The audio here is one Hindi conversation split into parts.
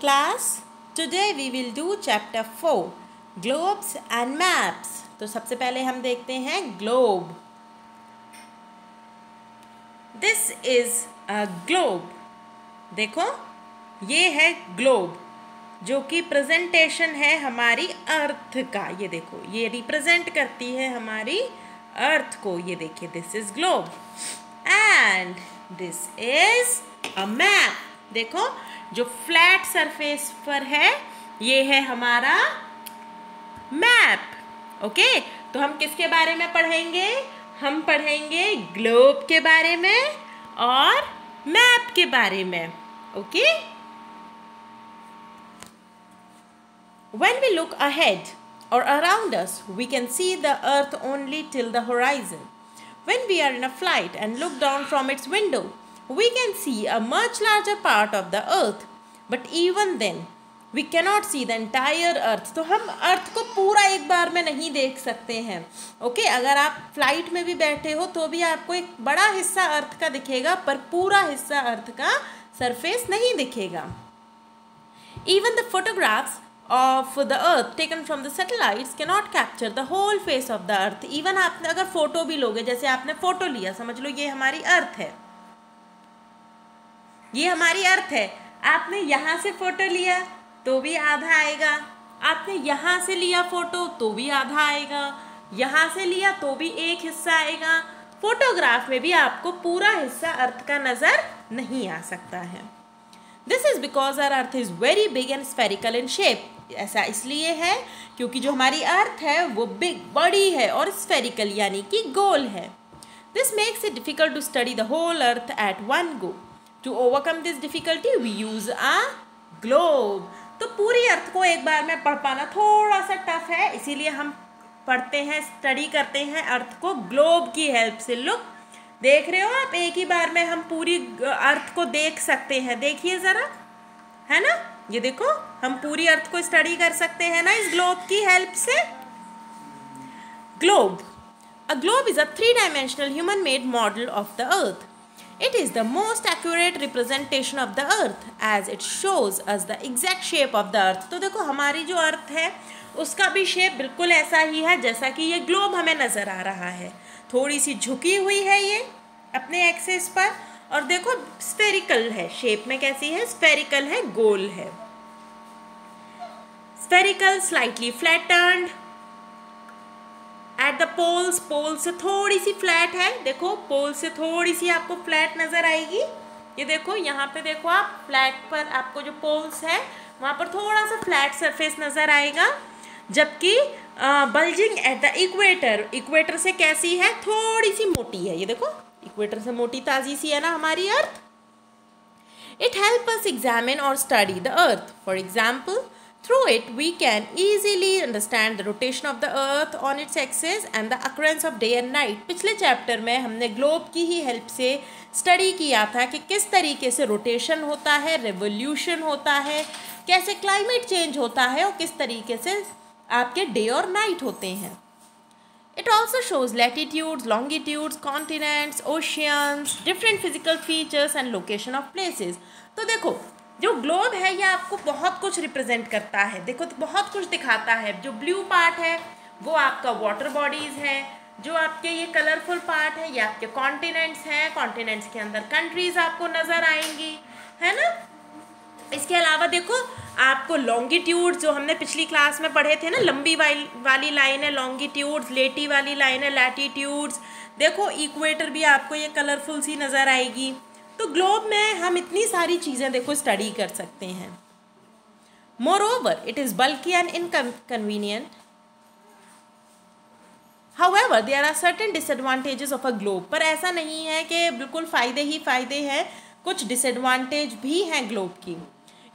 Class today we will do chapter four globes and maps तो सबसे पहले हम देखते हैं globe this is a globe देखो ये है ग्लोब जो कि प्रेजेंटेशन है हमारी अर्थ का ये देखो ये रिप्रेजेंट करती है हमारी अर्थ को ये देखिए this is globe and this is a map देखो जो फ्लैट सरफेस पर है ये है हमारा मैप ओके तो हम किसके बारे में पढ़ेंगे हम पढ़ेंगे ग्लोब के बारे में और मैप के बारे में okay when we look ahead और around us we can see the earth only till the horizon when we are in a flight and look down from its window we can see a much larger part of the earth but even then we cannot see the entire earth तो हम अर्थ को पूरा एक बार में नहीं देख सकते हैं ओके okay? अगर आप फ्लाइट में भी बैठे हो तो भी आपको एक बड़ा हिस्सा अर्थ का दिखेगा पर पूरा हिस्सा अर्थ का सरफेस नहीं दिखेगा even the photographs of the earth taken from the satellites के not capture the whole face of the earth even आप अगर फोटो भी लोगे जैसे आपने फोटो लिया समझ लो ये हमारी अर्थ है ये हमारी अर्थ है आपने यहाँ से फ़ोटो लिया तो भी आधा आएगा आपने यहाँ से लिया फ़ोटो तो भी आधा आएगा यहाँ से लिया तो भी एक हिस्सा आएगा फोटोग्राफ में भी आपको पूरा हिस्सा अर्थ का नज़र नहीं आ सकता है this is because our earth is very big and spherical in shape ऐसा इसलिए है क्योंकि जो हमारी अर्थ है वो बिग बड़ी है और स्पेरिकल यानी कि गोल है this makes it difficult to study the whole earth at one go to overcome this difficulty we use a globe तो पूरी अर्थ को एक बार में पढ़ पाना थोड़ा सा टफ है इसीलिए हम पढ़ते हैं स्टडी करते हैं अर्थ को ग्लोब की हेल्प से लुक देख रहे हो आप एक ही बार में हम पूरी अर्थ को देख सकते हैं देखिए ज़रा है ना ये देखो हम पूरी अर्थ को स्टडी कर सकते हैं ना इस ग्लोब की हेल्प से globe a globe is a three dimensional human made model of the earth It is the most accurate representation of the earth as it shows us the exact shape of the earth. तो देखो हमारी जो अर्थ है उसका भी शेप बिल्कुल ऐसा ही है जैसा कि ये ग्लोब हमें नज़र आ रहा है थोड़ी सी झुकी हुई है ये अपने एक्सेस पर और देखो स्पेरिकल है शेप में कैसी है स्पेरिकल है गोल है spherical slightly flattened at the poles pole से थोड़ी सी फ्लैट है देखो पोल से थोड़ी सी आपको फ्लैट नज़र आएगी ये देखो यहाँ पे देखो आप फ्लैट पर आपको जो पोल्स है वहाँ पर थोड़ा सा फ्लैट सरफेस नज़र आएगा जबकि bulging at the equator equator से कैसी है थोड़ी सी मोटी है ये देखो इक्वेटर से मोटी ताज़ी सी है ना हमारी earth it help us examine और study the earth for example Through it, we can easily understand the rotation of the earth on its axis and the occurrence of day and night. pichle chapter mein humne globe ki hi help se study kiya tha ki kis tarike se rotation hota hai revolution hota hai kaise climate change hota hai aur kis tarike se aapke day aur night hote hain It also shows latitudes, longitudes, continents, oceans, different physical features and location of places. तो देखो जो ग्लोब है ये आपको बहुत कुछ रिप्रेजेंट करता है देखो तो बहुत कुछ दिखाता है जो ब्लू पार्ट है वो आपका वाटर बॉडीज़ है जो आपके ये कलरफुल पार्ट है ये आपके कॉन्टिनेंट्स हैं कॉन्टिनेंट्स के अंदर कंट्रीज आपको नज़र आएंगी है ना इसके अलावा देखो आपको लॉन्गिट्यूड जो हमने पिछली क्लास में पढ़े थे ना लंबी वाली लाइन है लॉन्गिट्यूड्स लेटी वाली लाइन है लैटीट्यूड्स देखो इक्वेटर भी आपको ये कलरफुल सी नज़र आएगी तो ग्लोब में हम इतनी सारी चीज़ें देखो स्टडी कर सकते हैं moreover it is bulky and inconvenient however they are certain disadvantages of a globe पर ऐसा नहीं है कि बिल्कुल फ़ायदे ही फ़ायदे हैं कुछ डिसएडवाटेज भी हैं ग्लोब की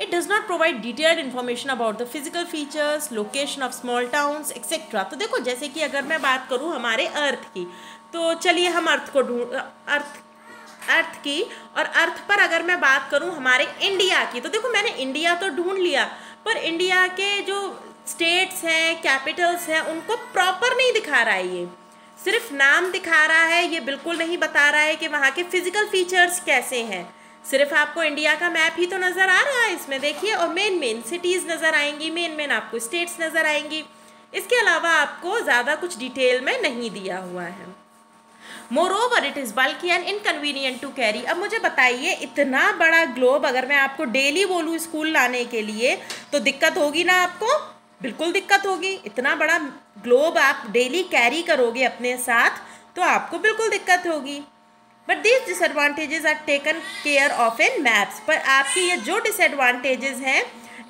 it does not provide detailed information about the physical features location of small towns etcetera तो देखो जैसे कि अगर मैं बात करूँ हमारे अर्थ की तो चलिए हम अर्थ को ढूंढ अर्थ अर्थ की और अर्थ पर अगर मैं बात करूँ हमारे इंडिया की तो देखो मैंने इंडिया तो ढूंढ लिया पर इंडिया के जो स्टेट्स हैं कैपिटल्स हैं उनको प्रॉपर नहीं दिखा रहा है ये सिर्फ नाम दिखा रहा है ये बिल्कुल नहीं बता रहा है कि वहाँ के फिजिकल फीचर्स कैसे हैं सिर्फ आपको इंडिया का मैप ही तो नज़र आ रहा है इसमें देखिए और मेन मेन सिटीज़ नज़र आएंगी मेन मेन आपको स्टेट्स नज़र आएंगी इसके अलावा आपको ज़्यादा कुछ डिटेल में नहीं दिया हुआ है moreover it is bulky and inconvenient to carry अब मुझे बताइए इतना बड़ा ग्लोब अगर मैं आपको डेली बोलूँ स्कूल लाने के लिए तो दिक्कत होगी ना आपको बिल्कुल दिक्कत होगी इतना बड़ा ग्लोब आप डेली कैरी करोगे अपने साथ तो आपको बिल्कुल दिक्कत होगी but these disadvantages are taken care of in maps पर आपकी ये जो डिसएडवांटेजेस हैं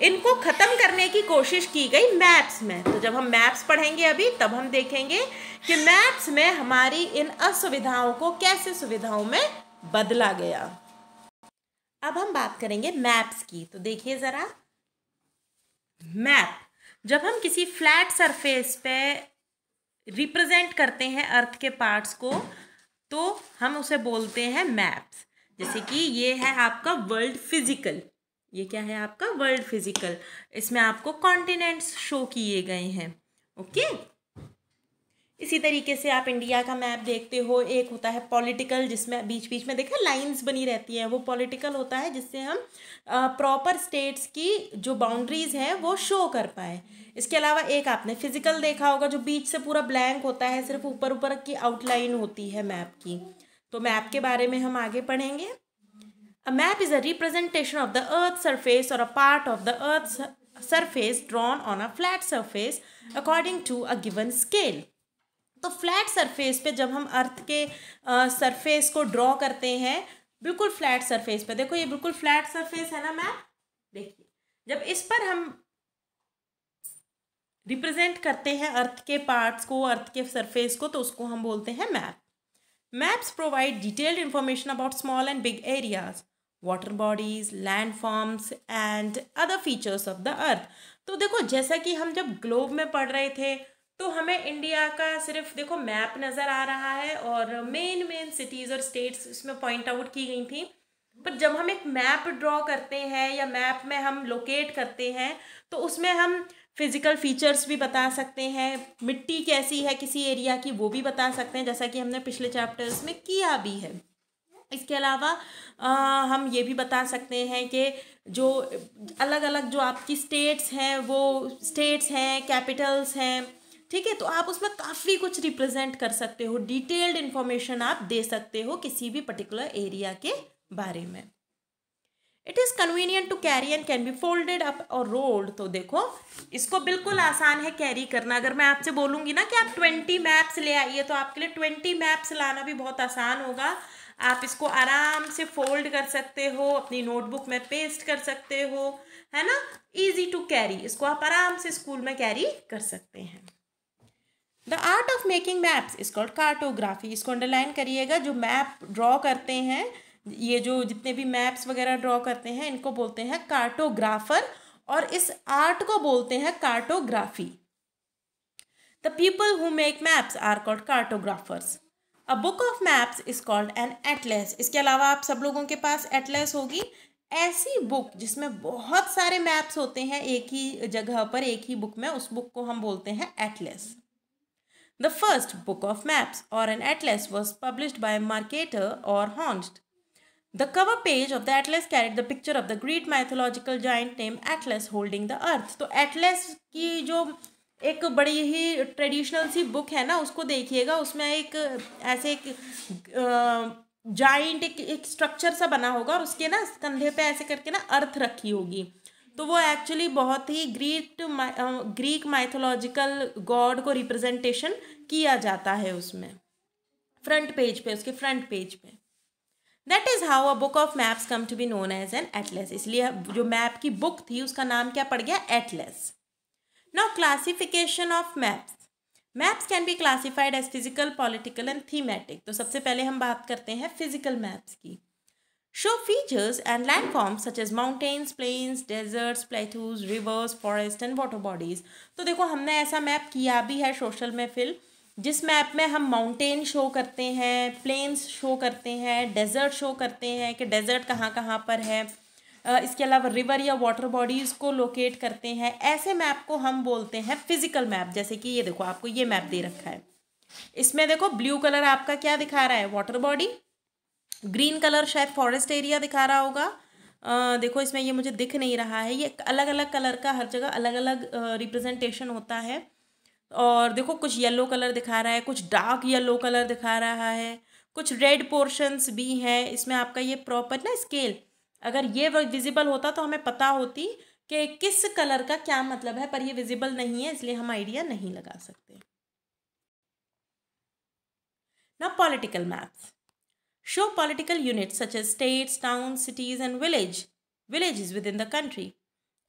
इनको ख़त्म करने की कोशिश की गई मैप्स में तो जब हम मैप्स पढ़ेंगे अभी तब हम देखेंगे कि मैप्स में हमारी इन असुविधाओं को कैसे सुविधाओं में बदला गया अब हम बात करेंगे मैप्स की तो देखिए ज़रा मैप जब हम किसी फ्लैट सरफेस पे रिप्रेजेंट करते हैं अर्थ के पार्ट्स को तो हम उसे बोलते हैं मैप्स जैसे कि ये है आपका वर्ल्ड फिजिकल ये क्या है आपका वर्ल्ड फिजिकल इसमें आपको कॉन्टिनेंट्स शो किए गए हैं ओके इसी तरीके से आप इंडिया का मैप देखते हो एक होता है पॉलिटिकल जिसमें बीच बीच में देखा लाइंस बनी रहती है वो पॉलिटिकल होता है जिससे हम प्रॉपर स्टेट्स की जो बाउंड्रीज हैं वो शो कर पाए इसके अलावा एक आपने फिजिकल देखा होगा जो बीच से पूरा ब्लैंक होता है सिर्फ ऊपर ऊपर की आउटलाइन होती है मैप की तो मैप के बारे में हम आगे पढ़ेंगे A map is a representation of the earth's surface or a part of the earth's surface drawn on a flat surface according to a given scale. तो फ्लैट सरफेस पे जब हम अर्थ के सरफेस को ड्रॉ करते हैं बिल्कुल फ्लैट सरफेस पे देखो ये बिल्कुल फ्लैट सरफेस है ना मैप देखिए जब इस पर हम रिप्रेजेंट करते हैं अर्थ के पार्ट्स को अर्थ के सरफेस को तो उसको हम बोलते हैं map maps provide detailed information about small and big areas water bodies landforms and other features of the earth तो देखो जैसा कि हम जब ग्लोब में पढ़ रहे थे तो हमें इंडिया का सिर्फ देखो मैप नज़र आ रहा है और मेन मेन सिटीज़ और स्टेट्स इसमें पॉइंट आउट की गई थी पर जब हम एक मैप ड्रॉ करते हैं या मैप में हम लोकेट करते हैं तो उसमें हम फिज़िकल फीचर्स भी बता सकते हैं मिट्टी कैसी है किसी एरिया की वो भी बता सकते हैं जैसा कि हमने पिछले चैप्टर्स में किया भी है इसके अलावा आ, हम ये भी बता सकते हैं कि जो अलग अलग जो आपकी स्टेट्स हैं वो स्टेट्स हैं कैपिटल्स हैं ठीक है तो आप उसमें काफ़ी कुछ रिप्रेजेंट कर सकते हो डिटेल्ड इन्फॉर्मेशन आप दे सकते हो किसी भी पर्टिकुलर एरिया के बारे में it is convenient to carry and can be folded up और रोल्ड तो देखो इसको बिल्कुल आसान है कैरी करना अगर मैं आपसे बोलूँगी ना कि आप ट्वेंटी मैप्स ले आइए तो आपके लिए ट्वेंटी मैप्स लाना भी बहुत आसान होगा आप इसको आराम से फोल्ड कर सकते हो अपनी नोटबुक में पेस्ट कर सकते हो है ना इजी टू कैरी इसको आप आराम से स्कूल में कैरी कर सकते हैं the art of making maps is called cartography इसको अंडरलाइन करिएगा जो मैप ड्रॉ करते हैं ये जो जितने भी मैप्स वगैरह ड्रॉ करते हैं इनको बोलते हैं कार्टोग्राफर और इस आर्ट को बोलते हैं cartography the people who make maps are called cartographers a book of maps is called an atlas इसके अलावा आप सब लोगों के पास एटलेस होगी ऐसी बुक जिसमें बहुत सारे मैप्स होते हैं एक ही जगह पर एक ही बुक में उस बुक को हम बोलते हैं atlas the first book of maps और an atlas was published by Mercator और हॉन्स्ट the cover page of the atlas carried the picture of the Greek mythological giant name Atlas holding the earth तो एटलेस की जो एक बड़ी ही ट्रेडिशनल सी बुक है ना उसको देखिएगा उसमें एक ऐसे एक जाइंट एक एक स्ट्रक्चर सा बना होगा और उसके ना कंधे पे ऐसे करके ना अर्थ रखी होगी तो वो एक्चुअली बहुत ही ग्रीट ग्रीक माइथोलॉजिकल गॉड को रिप्रेजेंटेशन किया जाता है उसमें फ्रंट पेज पे उसके फ्रंट पेज पे that is how a book of maps come to be known as an atlas इसलिए जो मैप की बुक थी उसका नाम क्या पड़ गया atlas Now classification of maps maps can be classified as physical political and thematic तो सबसे पहले हम बात करते हैं फिजिकल मैप्स की show features and landforms such as mountains plains deserts plateaus rivers forest and water bodies तो देखो हमने ऐसा मैप किया भी है सोशल में फिल जिस मैप में हम माउंटेन शो करते हैं प्लेन्स शो करते हैं डेजर्ट शो करते हैं कि डेजर्ट कहाँ कहाँ पर है इसके अलावा रिवर या वाटर बॉडीज़ को लोकेट करते हैं ऐसे मैप को हम बोलते हैं फिजिकल मैप जैसे कि ये देखो आपको ये मैप दे रखा है इसमें देखो ब्लू कलर आपका क्या दिखा रहा है वाटर बॉडी ग्रीन कलर शायद फॉरेस्ट एरिया दिखा रहा होगा आ, देखो इसमें ये मुझे दिख नहीं रहा है ये अलग अलग कलर का हर जगह अलग अलग रिप्रेजेंटेशन होता है और देखो कुछ येलो कलर दिखा रहा है कुछ डार्क येलो कलर दिखा रहा है कुछ रेड पोर्शंस भी हैं इसमें आपका ये प्रॉपर ना स्केल अगर ये विजिबल होता तो हमें पता होती कि किस कलर का क्या मतलब है पर ये विजिबल नहीं है इसलिए हम आइडिया नहीं लगा सकते ना political maps show political unit such as states town cities and village village within the country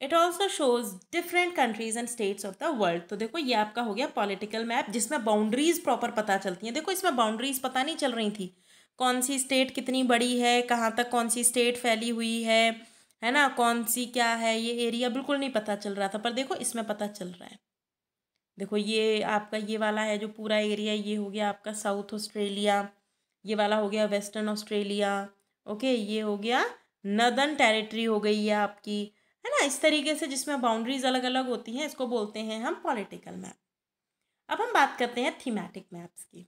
it also shows different countries and states of the world तो देखो ये आपका हो गया पॉलिटिकल मैप जिसमें बाउंड्रीज प्रॉपर पता चलती हैं देखो इसमें बाउंड्रीज पता नहीं चल रही थी कौन सी स्टेट कितनी बड़ी है कहाँ तक कौन सी स्टेट फैली हुई है है ना कौन सी क्या है ये एरिया बिल्कुल नहीं पता चल रहा था पर देखो इसमें पता चल रहा है देखो ये आपका ये वाला है जो पूरा एरिया ये हो गया आपका साउथ ऑस्ट्रेलिया ये वाला हो गया वेस्टर्न ऑस्ट्रेलिया ओके ये हो गया नदर्न टेरिटरी हो गई है आपकी है ना इस तरीके से जिसमें बाउंड्रीज अलग अलग होती हैं इसको बोलते हैं हम पॉलिटिकल मैप अब हम बात करते हैं थीमेटिक मैप्स की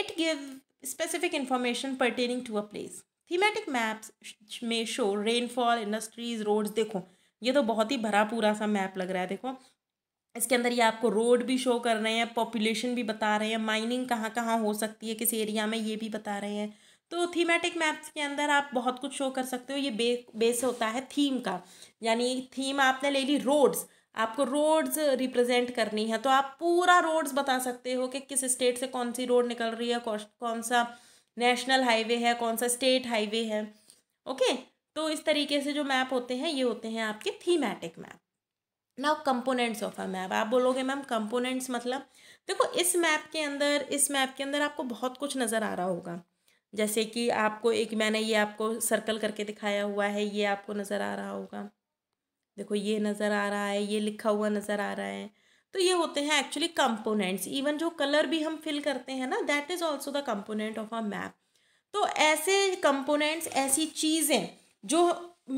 it give specific information pertaining to a place thematic maps में शो रेनफॉल इंडस्ट्रीज roads देखो ये तो बहुत ही भरा पूरा सा मैप लग रहा है देखो इसके अंदर ये आपको रोड भी शो कर रहे हैं पॉपुलेशन भी बता रहे हैं माइनिंग कहाँ कहाँ हो सकती है किस एरिया में ये भी बता रहे हैं तो थीमेटिक मैप्स के अंदर आप बहुत कुछ शो कर सकते हो ये बे बेस होता है थीम का यानी थीम आपने ले ली रोड्स आपको रोड्स रिप्रेजेंट करनी है तो आप पूरा रोड्स बता सकते हो कि किस स्टेट से कौन सी रोड निकल रही है कौन सा नेशनल हाईवे है कौन सा स्टेट हाईवे है ओके तो इस तरीके से जो मैप होते हैं ये होते हैं आपके थीमेटिक मैप ना कंपोनेंट्स ऑफ अ मैप आप बोलोगे मैम कंपोनेंट्स मतलब देखो इस मैप के अंदर इस मैप के अंदर आपको बहुत कुछ नज़र आ रहा होगा जैसे कि आपको एक मैंने ये आपको सर्कल करके दिखाया हुआ है ये आपको नज़र आ रहा होगा देखो ये नज़र आ रहा है ये लिखा हुआ नज़र आ रहा है तो ये होते हैं एक्चुअली कंपोनेंट्स इवन जो कलर भी हम फिल करते हैं ना that is also the component of a map तो ऐसे कंपोनेंट्स ऐसी चीज़ें जो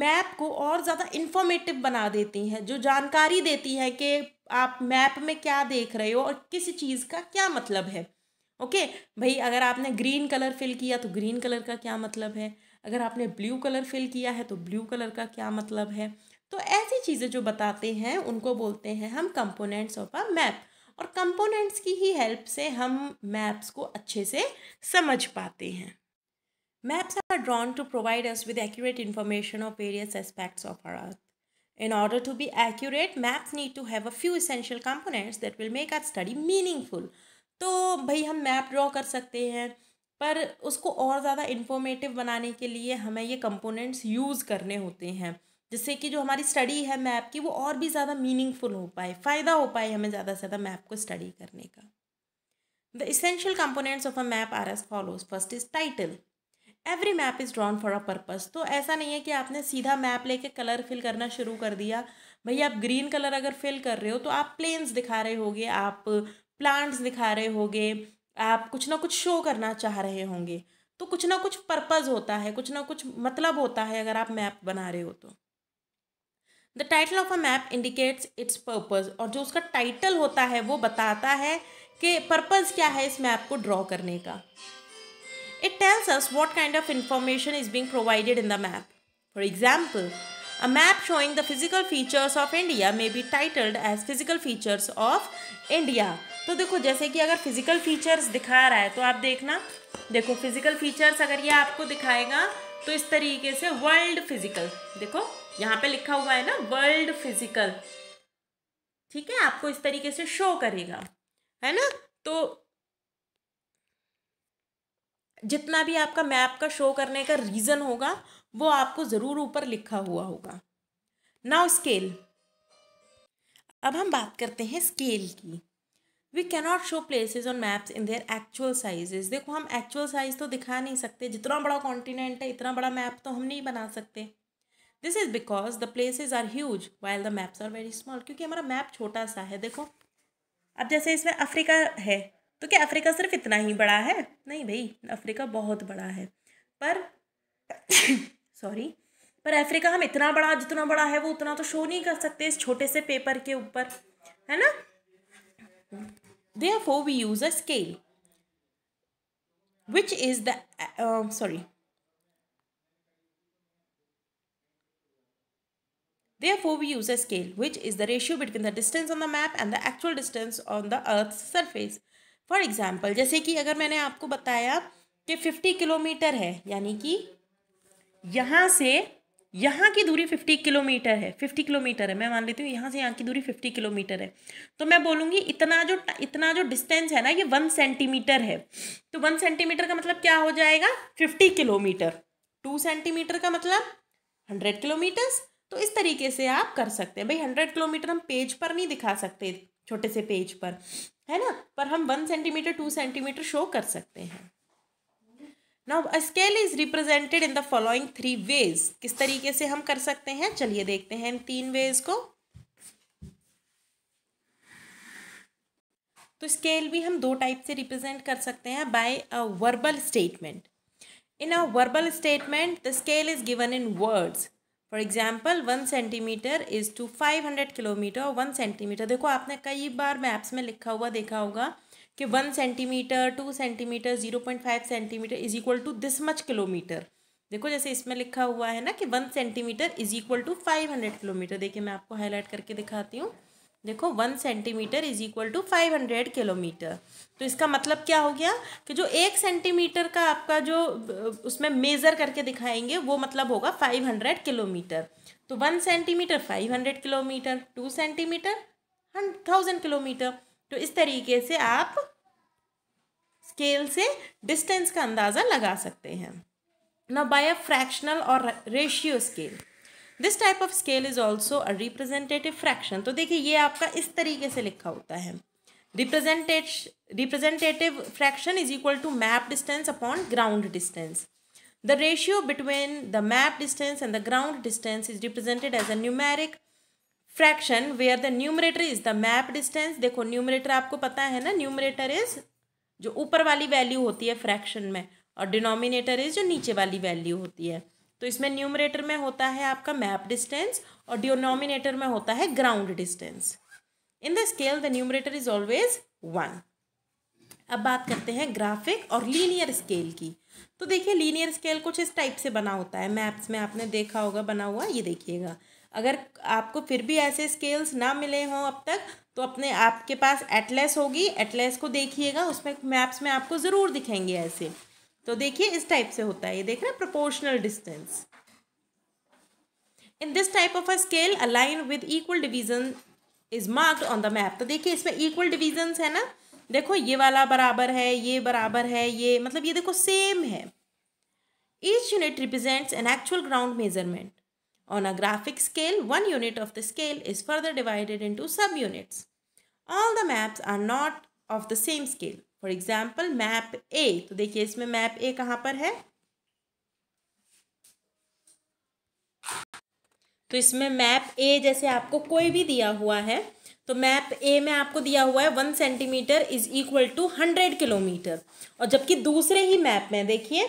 मैप को और ज़्यादा इन्फॉर्मेटिव बना देती हैं जो जानकारी देती है कि आप मैप में क्या देख रहे हो और किस चीज़ का क्या मतलब है ओके okay, भाई अगर आपने ग्रीन कलर फिल किया तो ग्रीन कलर का क्या मतलब है अगर आपने ब्लू कलर फिल किया है तो ब्लू कलर का क्या मतलब है तो ऐसी चीज़ें जो बताते हैं उनको बोलते हैं हम कंपोनेंट्स ऑफ अ मैप और कंपोनेंट्स की ही हेल्प से हम मैप्स को अच्छे से समझ पाते हैं maps are drawn to provide us with accurate information of various aspects of our earth in order to be accurate maps need to have a few essential components that will make our study meaningful तो भाई हम मैप ड्रॉ कर सकते हैं पर उसको और ज़्यादा इन्फॉर्मेटिव बनाने के लिए हमें ये कंपोनेंट्स यूज़ करने होते हैं जिससे कि जो हमारी स्टडी है मैप की वो और भी ज़्यादा मीनिंगफुल हो पाए फ़ायदा हो पाए हमें ज़्यादा से ज़्यादा मैप को स्टडी करने का the essential components of a map are as follows first is title every map is drawn for a purpose तो ऐसा नहीं है कि आपने सीधा मैप लेके कलर फिल करना शुरू कर दिया भैया आप ग्रीन कलर अगर फिल कर रहे हो तो आप प्लेन्स दिखा रहे होगे आप प्लांट्स दिखा रहे होगे आप कुछ ना कुछ शो करना चाह रहे होंगे तो कुछ ना कुछ पर्पज़ होता है कुछ ना कुछ मतलब होता है अगर आप मैप बना रहे हो तो the title of a map indicates its purpose और जो उसका टाइटल होता है वो बताता है कि पर्पज़ क्या है इस मैप को ड्रॉ करने का it tells us what kind of information is being provided in the map for example a map showing the physical features of India may be titled as physical features of India तो देखो जैसे कि अगर फिजिकल फीचर्स दिखा रहा है तो आप देखना देखो फिजिकल फीचर्स अगर ये आपको दिखाएगा तो इस तरीके से वर्ल्ड फिजिकल देखो यहाँ पे लिखा हुआ है ना वर्ल्ड फिजिकल ठीक है आपको इस तरीके से शो करेगा है ना तो जितना भी आपका मैप का शो करने का रीज़न होगा वो आपको ज़रूर ऊपर लिखा हुआ होगा नाउ स्केल अब हम बात करते हैं स्केल की we cannot show places on maps in their actual sizes देखो हम एक्चुअल साइज तो दिखा नहीं सकते जितना बड़ा कॉन्टिनेंट है इतना बड़ा मैप तो हम नहीं बना सकते this is because the places are huge while the maps are very small क्योंकि हमारा मैप छोटा सा है देखो अब जैसे इसमें अफ्रीका है तो क्या अफ्रीका सिर्फ इतना ही बड़ा है नहीं भाई अफ्रीका बहुत बड़ा है पर सॉरी पर अफ्रीका हम इतना बड़ा जितना बड़ा है वो उतना तो शो नहीं कर सकते इस छोटे से पेपर के ऊपर है ना therefore we use a scale which is the sorry Therefore, we use a scale, which is the ratio between the distance on the map and the actual distance on the earth's surface. For example जैसे कि अगर मैंने आपको बताया कि फिफ्टी किलोमीटर है यानी कि यहाँ से यहाँ की दूरी फिफ्टी किलोमीटर है फिफ्टी किलोमीटर है मैं मान लेती हूँ यहाँ से यहाँ की दूरी फिफ्टी किलोमीटर है तो मैं बोलूँगी इतना जो इतना जो डिस्टेंस है ना ये वन सेंटीमीटर है तो वन सेंटीमीटर का मतलब क्या हो जाएगा फिफ्टी किलोमीटर टू सेंटीमीटर का मतलब हंड्रेड किलोमीटर्स तो इस तरीके से आप कर सकते हैं भाई हंड्रेड किलोमीटर हम पेज पर नहीं दिखा सकते छोटे से पेज पर है ना पर हम one centimetre two centimetre show कर सकते हैं now a scale is represented in the following three ways किस तरीके से हम कर सकते हैं चलिए देखते हैं इन तीन वेज को तो स्केल भी हम दो टाइप से रिप्रेजेंट कर सकते हैं by a verbal statement in a verbal statement the scale is given in words for example one centimetre is to five hundred kilometre one centimetre देखो आपने कई बार मैप्स में लिखा हुआ देखा होगा कि one centimetre two centimetre zero point five centimetre is equal to this much kilometre देखो जैसे इसमें लिखा हुआ है ना कि one centimetre is equal to five hundred kilometre देखिए मैं आपको हाईलाइट करके दिखाती हूँ देखो one centimetre is equal to five hundred kilometre तो इसका मतलब क्या हो गया कि जो एक सेंटीमीटर का आपका जो उसमें मेज़र करके दिखाएंगे वो मतलब होगा फाइव हंड्रेड किलोमीटर तो one centimetre five hundred kilometre two centimetre thousand kilometre तो इस तरीके से आप स्केल से डिस्टेंस का अंदाज़ा लगा सकते हैं ना बाय अ फ्रैक्शनल और ratio scale this type of scale is also a representative fraction तो देखिए ये आपका इस तरीके से लिखा होता है represent representative fraction is equal to map distance upon ground distance the ratio between the map distance and the ground distance is represented as a numeric fraction where the numerator is the map distance देखो न्यूमरेटर आपको पता है ना न्यूमरेटर इज जो ऊपर वाली वैल्यू होती है फ्रैक्शन में और डिनोमिनेटर इज जो नीचे वाली वैल्यू होती है तो इसमें न्यूमरेटर में होता है आपका मैप डिस्टेंस और डिनोमिनेटर में होता है ground distance in the scale the numerator is always one अब बात करते हैं ग्राफिक और लीनियर स्केल की तो देखिए लीनियर स्केल कुछ इस टाइप से बना होता है मैप्स में आपने देखा होगा बना हुआ ये देखिएगा अगर आपको फिर भी ऐसे स्केल्स ना मिले हों अब तक तो अपने आपके पास एटलेस होगी एटलेस को देखिएगा उसमें मैप्स में आपको ज़रूर दिखेंगे ऐसे तो देखिए इस टाइप से होता है ये देख रहे हैं proportional distance in this type of a scale a line with equal division is marked on the map तो देखिए इसमें इक्वल डिवीजन है ना देखो ये वाला बराबर है ये बराबर है ये मतलब ये देखो सेम है each unit represents an actual ground measurement On a graphic scale, one unit of the scale is further divided into subunits all the maps are not of the same scale for example map A तो देखिए इसमें मैप ए कहाँ पर है तो इसमें मैप ए जैसे आपको कोई भी दिया हुआ है तो मैप ए में आपको दिया हुआ है one centimetre is equal to hundred kilometre और जबकि दूसरे ही मैप में देखिए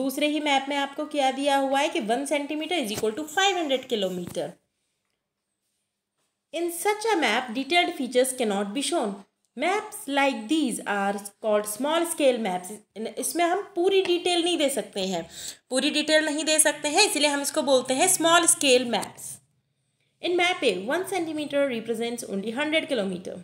दूसरे ही मैप में आपको क्या दिया हुआ है कि one centimetre is equal to five hundred kilometre in such a map detailed features cannot be shown maps like these are called small scale maps इसमें हम पूरी डिटेल नहीं दे सकते हैं पूरी डिटेल नहीं दे सकते हैं इसलिए हम इसको बोलते हैं small scale maps in map A one centimetre represents only hundred kilometre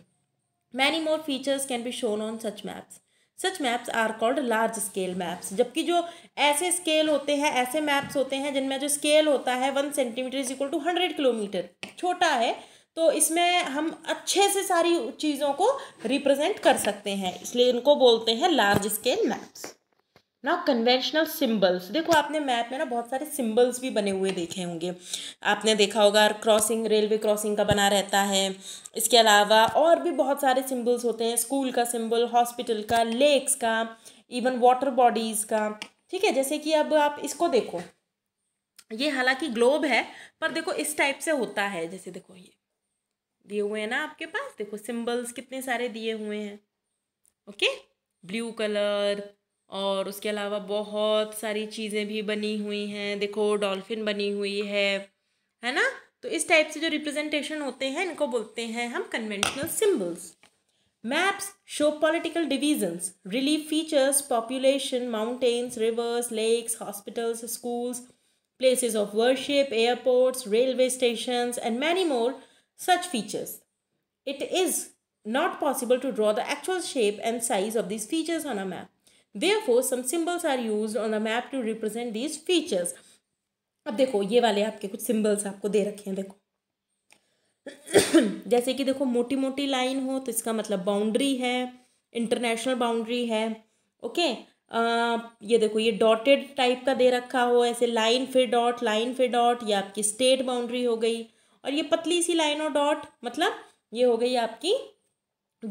many more features can be shown on such maps such maps are called large scale maps जबकि जो ऐसे स्केल होते हैं ऐसे मैप्स होते हैं जिनमें जो स्केल होता है one centimetre is equal to hundred kilometre छोटा है तो इसमें हम अच्छे से सारी चीज़ों को रिप्रेजेंट कर सकते हैं इसलिए इनको बोलते हैं लार्ज स्केल मैप्स ना कन्वेंशनल सिंबल्स देखो आपने मैप में ना बहुत सारे सिंबल्स भी बने हुए देखे होंगे आपने देखा होगा क्रॉसिंग रेलवे क्रॉसिंग का बना रहता है इसके अलावा और भी बहुत सारे सिंबल्स होते हैं स्कूल का सिंबल हॉस्पिटल का लेक्स का इवन वाटर बॉडीज़ का ठीक है जैसे कि अब आप इसको देखो ये हालांकि ग्लोब है पर देखो इस टाइप से होता है जैसे देखो ये दिए हुए हैं ना आपके पास देखो सिंबल्स कितने सारे दिए हुए हैं ओके ब्लू कलर और उसके अलावा बहुत सारी चीज़ें भी बनी हुई हैं देखो डॉल्फिन बनी हुई है है ना तो इस टाइप से जो रिप्रेजेंटेशन होते हैं इनको बोलते हैं हम conventional symbols maps show political divisions relief features population mountains rivers lakes hospitals schools places of worship airports railway station and many more such features. It is not possible to draw the actual shape and size of these features on a map. Therefore, some symbols are used on the map to represent these features. अब देखो ये वाले आपके कुछ सिम्बल्स आपको दे रखे हैं देखो जैसे कि देखो मोटी मोटी लाइन हो तो इसका मतलब बाउंड्री है इंटरनेशनल बाउंड्री है ओके आ, ये देखो ये डॉटेड टाइप का दे रखा हो ऐसे लाइन फिर डॉट लाइन फिर डॉट ये आपकी स्टेट बाउंड्री हो गई और ये पतली सी लाइन और डॉट मतलब ये हो गई आपकी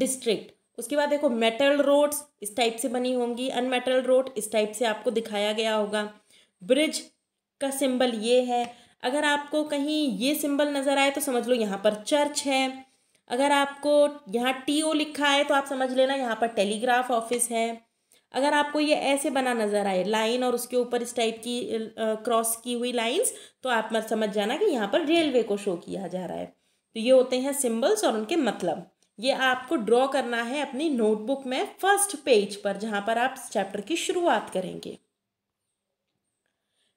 डिस्ट्रिक्ट उसके बाद देखो मेटल रोड्स इस टाइप से बनी होंगी अनमेटल रोड इस टाइप से आपको दिखाया गया होगा ब्रिज का सिंबल ये है अगर आपको कहीं ये सिंबल नज़र आए तो समझ लो यहाँ पर चर्च है अगर आपको यहाँ टी ओ लिखा है तो आप समझ लेना यहाँ पर टेलीग्राफ ऑफिस है अगर आपको ये ऐसे बना नज़र आए लाइन और उसके ऊपर इस टाइप की क्रॉस की हुई लाइंस तो आप मत समझ जाना कि यहाँ पर रेलवे को शो किया जा रहा है तो ये होते हैं सिम्बल्स और उनके मतलब ये आपको ड्रॉ करना है अपनी नोटबुक में फर्स्ट पेज पर जहाँ पर आप चैप्टर की शुरुआत करेंगे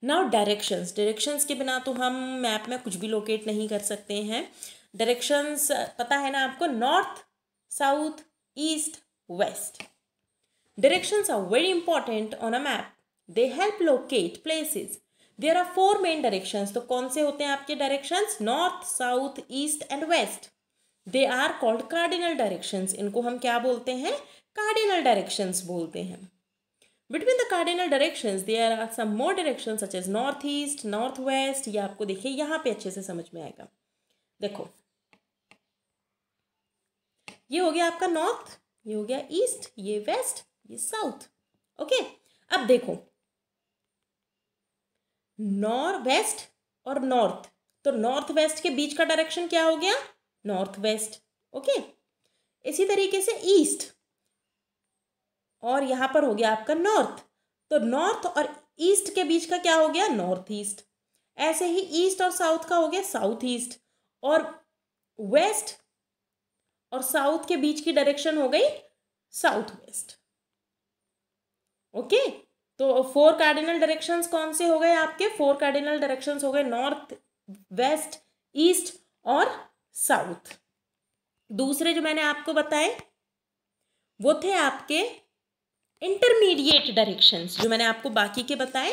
नाउ डायरेक्शंस डायरेक्शंस के बिना तो हम मैप में कुछ भी लोकेट नहीं कर सकते हैं डायरेक्शंस पता है ना आपको north south east west Directions are very important on a map. They help locate places. There are four main directions तो कौन से होते हैं आपके directions north south east and west they are called cardinal directions इनको हम क्या बोलते हैं कार्डिनल डायरेक्शंस बोलते हैं between the cardinal directions there are some more direction such as north east north west ये आपको देखिए यहाँ पे अच्छे से समझ में आएगा देखो ये हो गया आपका नॉर्थ ये हो गया ईस्ट ये वेस्ट ये साउथ ओके अब देखो नॉर्थ वेस्ट और नॉर्थ तो नॉर्थ वेस्ट के बीच का डायरेक्शन क्या हो गया नॉर्थ वेस्ट ओके इसी तरीके से ईस्ट और यहां पर हो गया आपका नॉर्थ तो नॉर्थ और ईस्ट के बीच का क्या हो गया नॉर्थ ईस्ट ऐसे ही ईस्ट और साउथ का हो गया साउथ ईस्ट और वेस्ट और साउथ के बीच की डायरेक्शन हो गई साउथ वेस्ट ओके तो फोर कार्डिनल डायरेक्शंस कौन से हो गए आपके फोर कार्डिनल डायरेक्शंस हो गए नॉर्थ वेस्ट ईस्ट और साउथ दूसरे जो मैंने आपको बताए वो थे आपके इंटरमीडिएट डायरेक्शंस जो मैंने आपको बाकी के बताए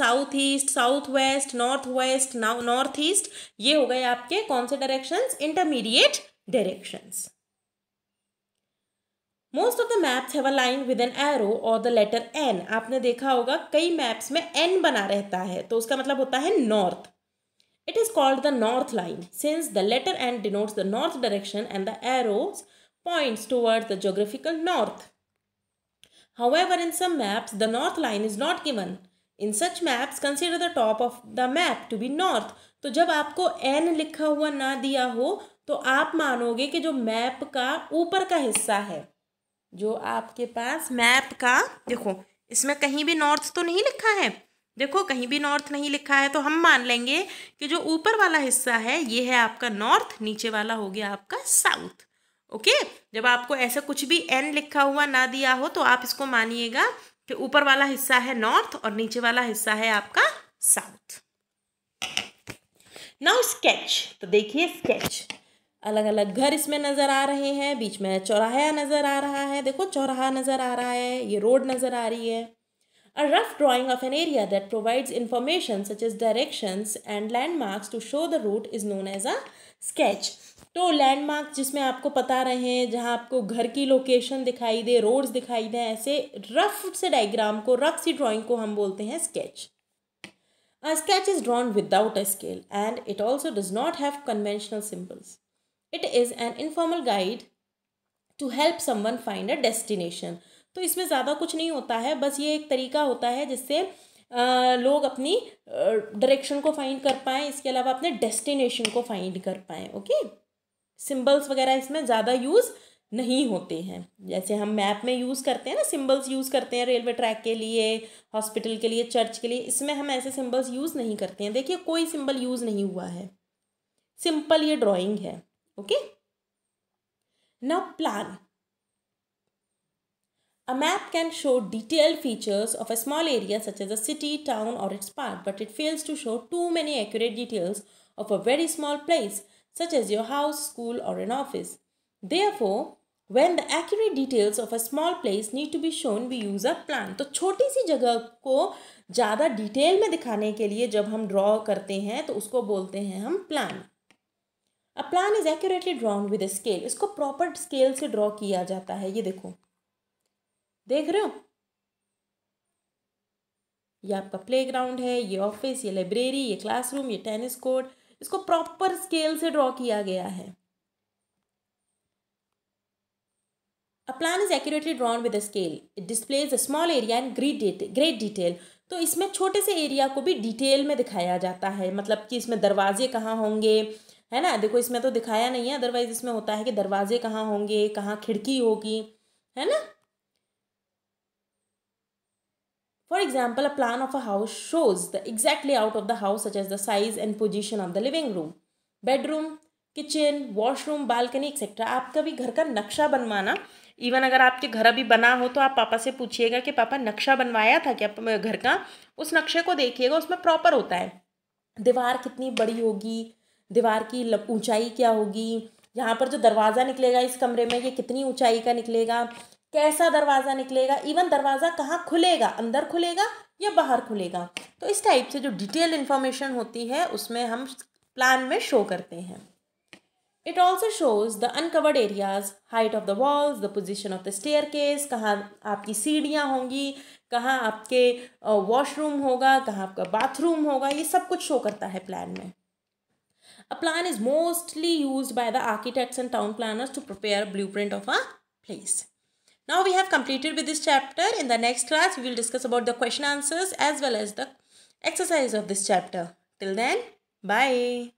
south east south west north west north east ये हो गए आपके कौन से directions intermediate directions most of the maps have a line with an arrow और द लेटर एन आपने देखा होगा कई मैप्स में एन बना रहता है तो उसका मतलब होता है north it is called the north line since the letter N denotes the north direction and the arrows points towards the geographical north However, in some maps the north line is not given in such maps consider the top of the map to be north तो जब आपको एन लिखा हुआ ना दिया हो तो आप मानोगे कि जो मैप का ऊपर का हिस्सा है जो आपके पास मैप का देखो इसमें कहीं भी नॉर्थ तो नहीं लिखा है देखो कहीं भी नॉर्थ नहीं लिखा है तो हम मान लेंगे कि जो ऊपर वाला हिस्सा है ये है आपका नॉर्थ नीचे वाला हो गया आपका साउथ ओके जब आपको ऐसा कुछ भी एन लिखा हुआ ना दिया हो तो आप इसको मानिएगा कि ऊपर वाला हिस्सा है नॉर्थ और नीचे वाला हिस्सा है आपका साउथ नाउ स्केच तो देखिए स्केच अलग अलग घर इसमें नज़र आ रहे हैं बीच में चौराहा नज़र आ रहा है देखो चौराहा नज़र आ रहा है ये रोड नज़र आ रही है a rough drawing of an area that provides information such as directions and landmarks to show the route is known as a sketch तो लैंडमार्क जिसमें आपको पता रहे हैं जहाँ आपको घर की लोकेशन दिखाई दे रोड्स दिखाई दें ऐसे रफ से डायग्राम को रफ सी ड्राइंग को हम बोलते हैं sketch a sketch is drawn without a scale and it also does not have conventional symbols it is an informal guide to help someone find a destination तो इसमें ज़्यादा कुछ नहीं होता है बस ये एक तरीका होता है जिससे लोग अपनी डायरेक्शन को फाइंड कर पाएँ इसके अलावा अपने डेस्टिनेशन को फाइंड कर पाएँ ओके सिंबल्स वगैरह इसमें ज़्यादा यूज़ नहीं होते हैं जैसे हम मैप में यूज़ करते हैं ना सिंबल्स यूज़ करते हैं रेलवे ट्रैक के लिए हॉस्पिटल के लिए चर्च के लिए इसमें हम ऐसे सिंबल्स यूज़ नहीं करते हैं देखिए कोई सिंबल यूज़ नहीं हुआ है सिंपल ये ड्राइंग है okay now plan a map can show detailed features of a small area such as a city, town or its park, but it fails to show too many accurate details of a very small place such as your house, school or an office. Therefore, when the accurate details of a small place need to be shown we use a plan. तो छोटी सी जगह को ज़्यादा डिटेल में दिखाने के लिए जब हम ड्रॉ करते हैं तो उसको बोलते हैं हम plan a plan is accurately drawn with scale इसको प्रॉपर स्केल से ड्रॉ किया जाता है ये देखो देख रहे हो ये आपका प्लेग्राउंड है ये ऑफिस ये लाइब्रेरी ये क्लासरूम ये टेनिस कोर्ट इसको प्रॉपर स्केल से ड्रॉ किया गया है a plan is accurately drawn with a scale it displays a small area in great great detail तो इसमें छोटे से एरिया को भी डिटेल में दिखाया जाता है मतलब कि इसमें दरवाजे कहाँ होंगे है ना देखो इसमें तो दिखाया नहीं है अदरवाइज इसमें होता है कि दरवाजे कहाँ होंगे कहाँ खिड़की होगी है ना for example a plan of a house shows the exactly out of the house such as the size and position of the living room bedroom kitchen washroom balcony etcetera आपका भी घर का नक्शा बनवाना इवन अगर आपके घर अभी बना हो तो आप पापा से पूछिएगा कि पापा नक्शा बनवाया था क्या घर का उस नक्शे को देखिएगा उसमें प्रॉपर होता है दीवार कितनी बड़ी होगी दीवार की ऊंचाई क्या होगी यहाँ पर जो दरवाज़ा निकलेगा इस कमरे में ये कितनी ऊंचाई का निकलेगा कैसा दरवाज़ा निकलेगा इवन दरवाज़ा कहाँ खुलेगा अंदर खुलेगा या बाहर खुलेगा तो इस टाइप से जो डिटेल इन्फॉर्मेशन होती है उसमें हम प्लान में शो करते हैं it also shows the uncovered areas height of the walls the position of the staircase कहाँ आपकी सीढ़ियाँ होंगी कहाँ आपके वॉशरूम होगा कहाँ आपका बाथरूम होगा ये सब कुछ शो करता है प्लान में A plan is mostly used by the architects and town planners to prepare a blueprint of a place. Now we have completed with this chapter. In the next class, we will discuss about the question answers as well as the exercise of this chapter. Till then, bye.